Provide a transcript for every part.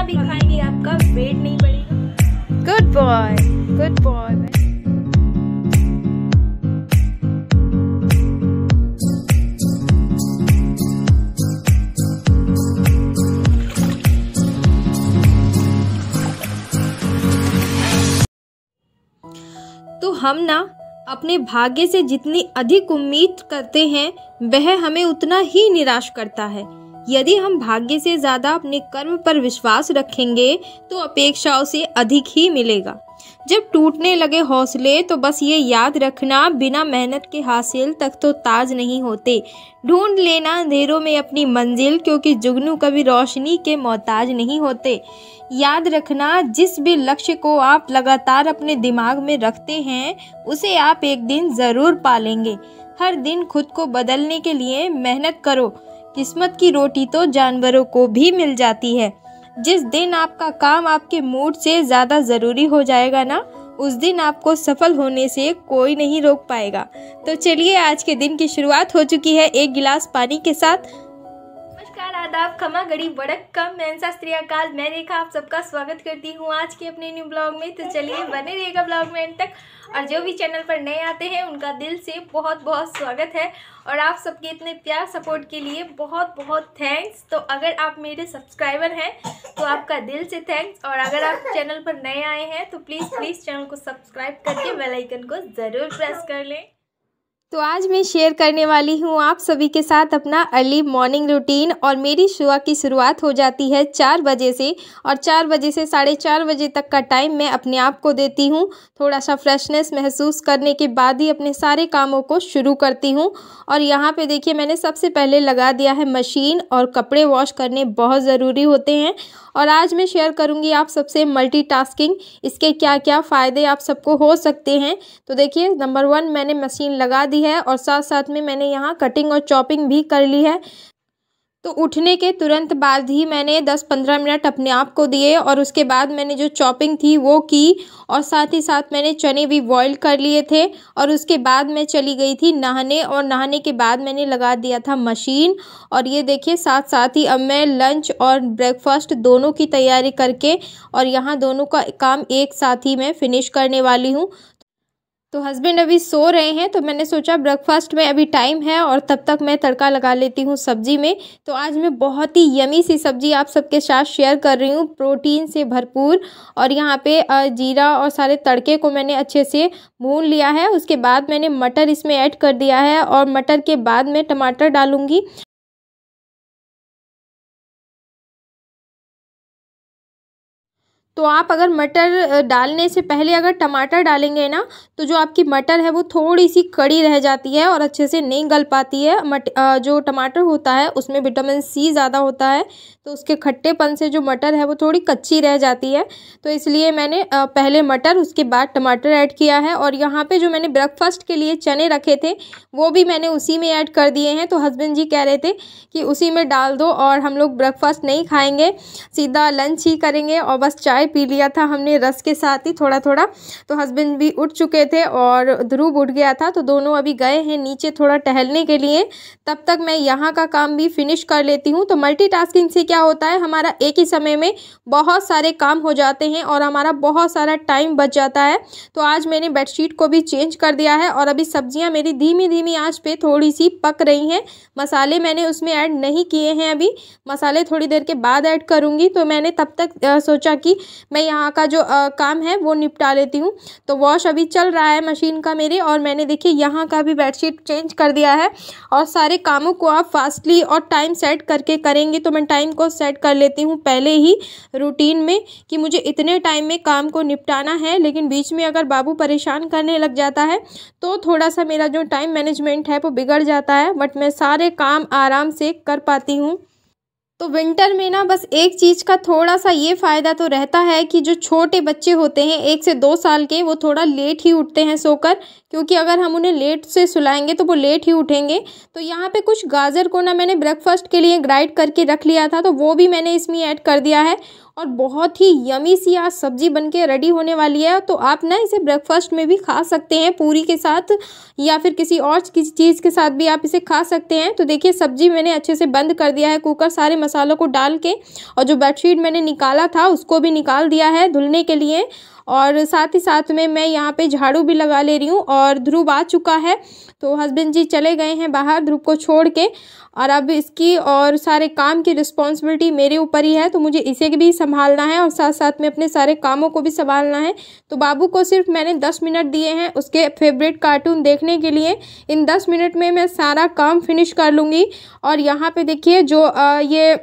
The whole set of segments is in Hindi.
जितना भी खाएंगे आपका वेट नहीं बढ़ेगा गुड बॉय गुड बॉय तो हम ना अपने भाग्य से जितनी अधिक उम्मीद करते हैं वह हमें उतना ही निराश करता है यदि हम भाग्य से ज़्यादा अपने कर्म पर विश्वास रखेंगे तो अपेक्षाओं से अधिक ही मिलेगा जब टूटने लगे हौसले तो बस ये याद रखना बिना मेहनत के हासिल तक तो ताज नहीं होते ढूंढ लेना अंधेरों में अपनी मंजिल क्योंकि जुगनू कभी रोशनी के मोहताज नहीं होते याद रखना जिस भी लक्ष्य को आप लगातार अपने दिमाग में रखते हैं उसे आप एक दिन ज़रूर पालेंगे हर दिन खुद को बदलने के लिए मेहनत करो किस्मत की रोटी तो जानवरों को भी मिल जाती है जिस दिन आपका काम आपके मूड से ज़्यादा ज़रूरी हो जाएगा ना उस दिन आपको सफल होने से कोई नहीं रोक पाएगा तो चलिए आज के दिन की शुरुआत हो चुकी है एक गिलास पानी के साथ नमस्कार आदाब खमा गड़ी बड़क कम मैं शास्त्री अकाल मैं रेखा आप सबका स्वागत करती हूँ आज के अपने न्यू ब्लॉग में तो चलिए बने रहेगा ब्लॉग में एंड तक और जो भी चैनल पर नए आते हैं उनका दिल से बहुत बहुत स्वागत है और आप सबके इतने प्यार सपोर्ट के लिए बहुत बहुत थैंक्स तो अगर आप मेरे सब्सक्राइबर हैं तो आपका दिल से थैंक्स और अगर आप चैनल पर नए आए हैं तो प्लीज़ प्लीज़ चैनल को सब्सक्राइब करके बेलाइकन को ज़रूर प्रेस कर लें तो आज मैं शेयर करने वाली हूँ आप सभी के साथ अपना अर्ली मॉर्निंग रूटीन और मेरी सुबह की शुरुआत हो जाती है चार बजे से और चार बजे से साढ़े चार बजे तक का टाइम मैं अपने आप को देती हूँ थोड़ा सा फ्रेशनेस महसूस करने के बाद ही अपने सारे कामों को शुरू करती हूँ और यहाँ पे देखिए मैंने सबसे पहले लगा दिया है मशीन और कपड़े वॉश करने बहुत ज़रूरी होते हैं और आज मैं शेयर करूंगी आप सबसे मल्टीटास्किंग इसके क्या क्या फ़ायदे आप सबको हो सकते हैं तो देखिए नंबर वन मैंने मशीन लगा दी है और साथ साथ में मैंने यहाँ कटिंग और चॉपिंग भी कर ली है तो उठने के तुरंत बाद ही मैंने 10-15 मिनट अपने आप को दिए और उसके बाद मैंने जो चॉपिंग थी वो की और साथ ही साथ मैंने चने भी बॉईल कर लिए थे और उसके बाद मैं चली गई थी नहाने और नहाने के बाद मैंने लगा दिया था मशीन और ये देखिए साथ साथ ही अब मैं लंच और ब्रेकफास्ट दोनों की तैयारी करके और यहाँ दोनों का काम एक साथ ही मैं फ़िनिश करने वाली हूँ तो हस्बैंड अभी सो रहे हैं तो मैंने सोचा ब्रेकफास्ट में अभी टाइम है और तब तक मैं तड़का लगा लेती हूँ सब्जी में तो आज मैं बहुत ही यमी सी सब्जी आप सबके साथ शेयर कर रही हूँ प्रोटीन से भरपूर और यहाँ पे जीरा और सारे तड़के को मैंने अच्छे से भून लिया है उसके बाद मैंने मटर इसमें ऐड कर दिया है और मटर के बाद मैं टमाटर डालूँगी तो आप अगर मटर डालने से पहले अगर टमाटर डालेंगे ना तो जो आपकी मटर है वो थोड़ी सी कड़ी रह जाती है और अच्छे से नहीं गल पाती है मट जो टमाटर होता है उसमें विटामिन सी ज़्यादा होता है तो उसके खट्टेपन से जो मटर है वो थोड़ी कच्ची रह जाती है तो इसलिए मैंने पहले मटर उसके बाद टमाटर ऐड किया है और यहाँ पर जो मैंने ब्रेकफास्ट के लिए चने रखे थे वो भी मैंने उसी में ऐड कर दिए हैं तो हस्बैंड जी कह रहे थे कि उसी में डाल दो और हम लोग ब्रेकफास्ट नहीं खाएँगे सीधा लंच ही करेंगे और बस चाय पी लिया था हमने रस के साथ ही थोड़ा थोड़ा तो हस्बैंड भी उठ चुके थे और ध्रुव उठ गया था तो दोनों अभी गए हैं नीचे थोड़ा टहलने के लिए तब तक मैं यहाँ का काम भी फिनिश कर लेती हूँ तो मल्टी से क्या होता है हमारा एक ही समय में बहुत सारे काम हो जाते हैं और हमारा बहुत सारा टाइम बच जाता है तो आज मैंने बेडशीट को भी चेंज कर दिया है और अभी सब्जियाँ मेरी धीमी धीमी आँच पे थोड़ी सी पक रही हैं मसाले मैंने उसमें ऐड नहीं किए हैं अभी मसाले थोड़ी देर के बाद ऐड करूँगी तो मैंने तब तक आ, सोचा कि मैं यहाँ का जो आ, काम है वो निपटा लेती हूँ तो वॉश अभी चल रहा है मशीन का मेरे और मैंने देखिए यहाँ का भी बेडशीट चेंज कर दिया है और सारे कामों को आप फास्टली और टाइम सेट करके करेंगे तो मैं टाइम को सेट कर लेती हूँ पहले ही रूटीन में कि मुझे इतने टाइम में काम को निपटाना है लेकिन बीच में अगर बाबू परेशान करने लग जाता है तो थोड़ा सा मेरा जो टाइम मैनेजमेंट है वो बिगड़ जाता है बट मैं सारे काम आराम से कर पाती हूँ तो विंटर में ना बस एक चीज़ का थोड़ा सा ये फ़ायदा तो रहता है कि जो छोटे बच्चे होते हैं एक से दो साल के वो थोड़ा लेट ही उठते हैं सोकर क्योंकि अगर हम उन्हें लेट से सुलाएंगे तो वो लेट ही उठेंगे तो यहाँ पे कुछ गाजर को ना मैंने ब्रेकफास्ट के लिए ग्राइड करके रख लिया था तो वो भी मैंने इसमें ऐड कर दिया है और बहुत ही यमी सी आज सब्ज़ी बन के रेडी होने वाली है तो आप ना इसे ब्रेकफास्ट में भी खा सकते हैं पूरी के साथ या फिर किसी और किसी चीज़ के साथ भी आप इसे खा सकते हैं तो देखिए सब्ज़ी मैंने अच्छे से बंद कर दिया है कुकर सारे मसालों को डाल के और जो बेडशीट मैंने निकाला था उसको भी निकाल दिया है धुलने के लिए और साथ ही साथ में मैं यहाँ पे झाड़ू भी लगा ले रही हूँ और ध्रुव आ चुका है तो हस्बैंड जी चले गए हैं बाहर ध्रुव को छोड़ के और अब इसकी और सारे काम की रिस्पॉन्सिबिलिटी मेरे ऊपर ही है तो मुझे इसे भी संभालना है और साथ साथ में अपने सारे कामों को भी संभालना है तो बाबू को सिर्फ मैंने दस मिनट दिए हैं उसके फेवरेट कार्टून देखने के लिए इन दस मिनट में मैं सारा काम फिनिश कर लूँगी और यहाँ पे देखिए जो आ, ये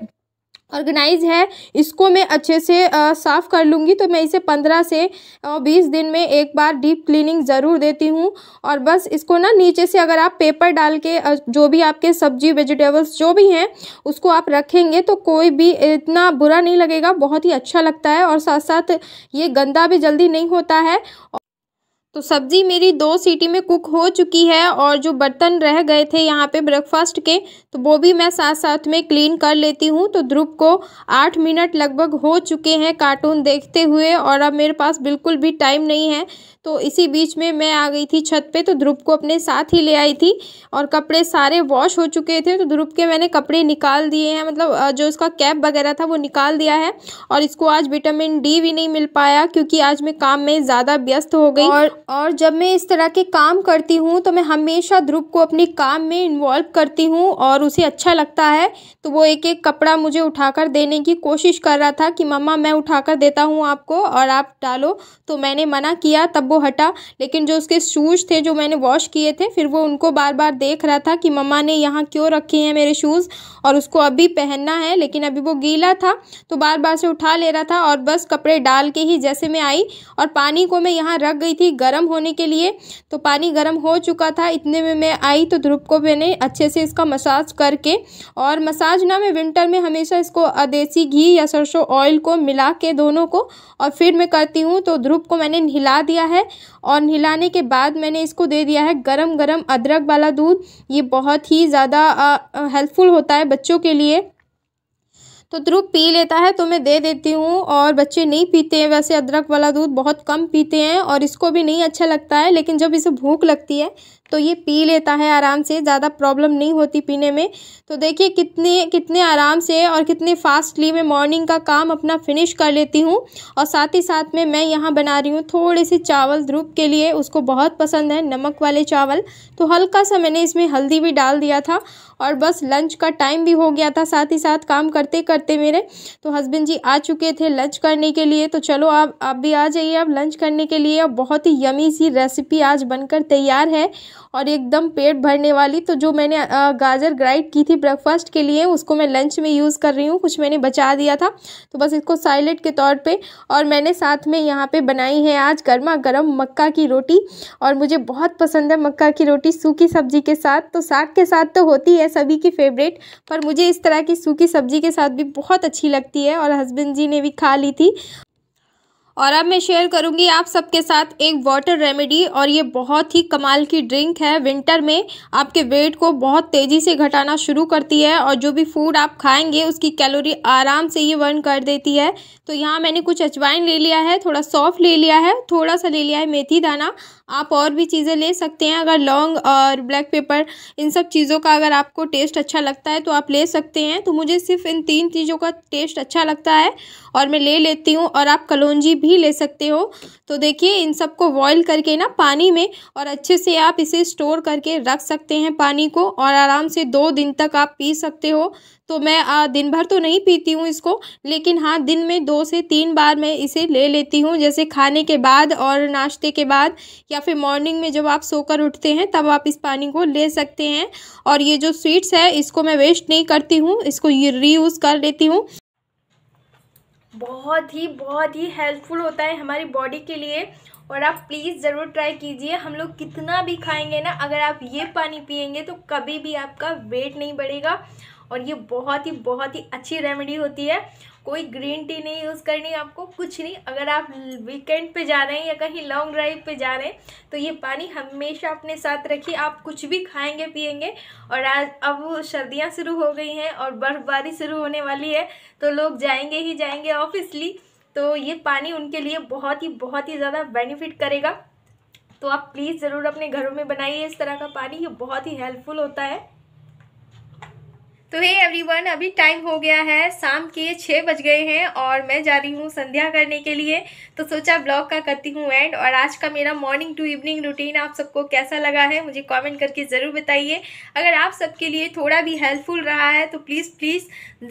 ऑर्गेनाइज है इसको मैं अच्छे से साफ़ कर लूँगी तो मैं इसे पंद्रह से बीस दिन में एक बार डीप क्लीनिंग ज़रूर देती हूँ और बस इसको ना नीचे से अगर आप पेपर डाल के जो भी आपके सब्जी वेजिटेबल्स जो भी हैं उसको आप रखेंगे तो कोई भी इतना बुरा नहीं लगेगा बहुत ही अच्छा लगता है और साथ साथ ये गंदा भी जल्दी नहीं होता है तो सब्ज़ी मेरी दो सीटी में कुक हो चुकी है और जो बर्तन रह गए थे यहाँ पे ब्रेकफास्ट के तो वो भी मैं साथ साथ में क्लीन कर लेती हूँ तो ध्रुव को आठ मिनट लगभग हो चुके हैं कार्टून देखते हुए और अब मेरे पास बिल्कुल भी टाइम नहीं है तो इसी बीच में मैं आ गई थी छत पे तो ध्रुव को अपने साथ ही ले आई थी और कपड़े सारे वॉश हो चुके थे तो ध्रुव के मैंने कपड़े निकाल दिए हैं मतलब जो उसका कैप वगैरह था वो निकाल दिया है और इसको आज विटामिन डी भी नहीं मिल पाया क्योंकि आज मैं काम में ज़्यादा व्यस्त हो गई और और जब मैं इस तरह के काम करती हूँ तो मैं हमेशा ध्रुव को अपने काम में इन्वॉल्व करती हूँ और उसे अच्छा लगता है तो वो एक एक कपड़ा मुझे उठाकर देने की कोशिश कर रहा था कि मम्मा मैं उठाकर देता हूँ आपको और आप डालो तो मैंने मना किया तब वो हटा लेकिन जो उसके शूज़ थे जो मैंने वॉश किए थे फिर वो उनको बार बार देख रहा था कि मम्मा ने यहाँ क्यों रखे हैं मेरे शूज़ और उसको अभी पहनना है लेकिन अभी वो गीला था तो बार बार से उठा ले रहा था और बस कपड़े डाल के ही जैसे मैं आई और पानी को मैं यहाँ रख गई थी गर्म गर्म होने के लिए तो पानी गर्म हो चुका था इतने में मैं आई तो ध्रुव को मैंने अच्छे से इसका मसाज करके और मसाज ना मैं विंटर में हमेशा इसको देसी घी या सरसों ऑयल को मिला के दोनों को और फिर मैं करती हूँ तो ध्रुव को मैंने हिला दिया है और हिलाने के बाद मैंने इसको दे दिया है गर्म गर्म अदरक वाला दूध ये बहुत ही ज़्यादा हेल्पफुल होता है बच्चों के लिए तो ध्रुव पी लेता है तो मैं दे देती हूँ और बच्चे नहीं पीते हैं वैसे अदरक वाला दूध बहुत कम पीते हैं और इसको भी नहीं अच्छा लगता है लेकिन जब इसे भूख लगती है तो ये पी लेता है आराम से ज़्यादा प्रॉब्लम नहीं होती पीने में तो देखिए कितने कितने आराम से और कितने फास्टली मैं मॉर्निंग का काम अपना फिनिश कर लेती हूँ और साथ ही साथ में मैं यहाँ बना रही हूँ थोड़े से चावल ध्रुप के लिए उसको बहुत पसंद है नमक वाले चावल तो हल्का सा मैंने इसमें हल्दी भी डाल दिया था और बस लंच का टाइम भी हो गया था साथ ही साथ काम करते करते मेरे तो हस्बैंड जी आ चुके थे लंच करने के लिए तो चलो आप आप भी आ जाइए आप लंच करने के लिए अब बहुत ही यमी सी रेसिपी आज बनकर तैयार है और एकदम पेट भरने वाली तो जो मैंने गाजर ग्राइड की थी ब्रेकफास्ट के लिए उसको मैं लंच में यूज़ कर रही हूँ कुछ मैंने बचा दिया था तो बस इसको साइलेट के तौर पर और मैंने साथ में यहाँ पर बनाई है आज गर्मा गर्म मक्का की रोटी और मुझे बहुत पसंद है मक्का की रोटी सूखी सब्जी के साथ तो साग के साथ तो होती है सभी की फेवरेट पर मुझे इस तरह की सूखी सब्जी के साथ भी बहुत अच्छी लगती है और हस्बैंड जी ने भी खा ली थी और अब मैं शेयर करूंगी आप सबके साथ एक वाटर रेमेडी और ये बहुत ही कमाल की ड्रिंक है विंटर में आपके वेट को बहुत तेज़ी से घटाना शुरू करती है और जो भी फूड आप खाएंगे उसकी कैलोरी आराम से ये बर्न कर देती है तो यहाँ मैंने कुछ अजवाइन ले लिया है थोड़ा सॉफ़्ट ले लिया है थोड़ा सा ले लिया है मेथी दाना आप और भी चीज़ें ले सकते हैं अगर लौंग और ब्लैक पेपर इन सब चीज़ों का अगर आपको टेस्ट अच्छा लगता है तो आप ले सकते हैं तो मुझे सिर्फ इन तीन चीज़ों का टेस्ट अच्छा लगता है और मैं ले लेती हूँ और आप कलौजी भी भी ले सकते हो तो देखिए इन सबको बॉईल करके ना पानी में और अच्छे से आप इसे स्टोर करके रख सकते हैं पानी को और आराम से दो दिन तक आप पी सकते हो तो मैं आ, दिन भर तो नहीं पीती हूँ इसको लेकिन हाँ दिन में दो से तीन बार मैं इसे ले लेती हूँ जैसे खाने के बाद और नाश्ते के बाद या फिर मॉर्निंग में जब आप सोकर उठते हैं तब आप इस पानी को ले सकते हैं और ये जो स्वीट्स है इसको मैं वेस्ट नहीं करती हूँ इसको रीयूज़ कर लेती हूँ बहुत ही बहुत ही हेल्पफुल होता है हमारी बॉडी के लिए और आप प्लीज़ ज़रूर ट्राई कीजिए हम लोग कितना भी खाएंगे ना अगर आप ये पानी पियेंगे तो कभी भी आपका वेट नहीं बढ़ेगा और ये बहुत ही बहुत ही अच्छी रेमेडी होती है कोई ग्रीन टी नहीं यूज़ करनी आपको कुछ नहीं अगर आप वीकेंड पे जा रहे हैं या कहीं लॉन्ग ड्राइव पे जा रहे हैं तो ये पानी हमेशा अपने साथ रखिए आप कुछ भी खाएंगे पिएंगे और आज अब सर्दियाँ शुरू हो गई हैं और बर्फ़बारी शुरू होने वाली है तो लोग जाएंगे ही जाएंगे ऑफिसली तो ये पानी उनके लिए बहुत ही बहुत ही ज़्यादा बेनिफिट करेगा तो आप प्लीज़ ज़रूर अपने घरों में बनाइए इस तरह का पानी ये बहुत ही हेल्पफुल होता है तो हे एवरीवन अभी टाइम हो गया है शाम के छः बज गए हैं और मैं जा रही हूँ संध्या करने के लिए तो सोचा ब्लॉग का करती हूँ एंड और आज का मेरा मॉर्निंग टू इवनिंग रूटीन आप सबको कैसा लगा है मुझे कमेंट करके ज़रूर बताइए अगर आप सबके लिए थोड़ा भी हेल्पफुल रहा है तो प्लीज़ प्लीज़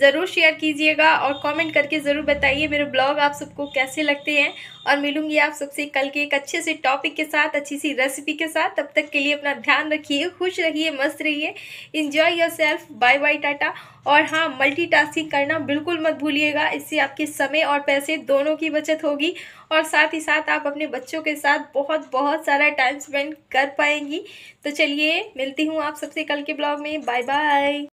ज़रूर शेयर कीजिएगा और कॉमेंट करके ज़रूर बताइए मेरे ब्लॉग आप सबको कैसे लगते हैं और मिलूंगी आप सबसे कल के एक अच्छे से टॉपिक के साथ अच्छी सी रेसिपी के साथ तब तक के लिए अपना ध्यान रखिए खुश रहिए मस्त रहिए enjoy yourself bye bye tata और हाँ मल्टीटास्किंग करना बिल्कुल मत भूलिएगा इससे आपके समय और पैसे दोनों की बचत होगी और साथ ही साथ आप अपने बच्चों के साथ बहुत बहुत सारा टाइम स्पेंड कर पाएंगी तो चलिए मिलती हूँ आप सबसे कल के ब्लॉग में बाय बाय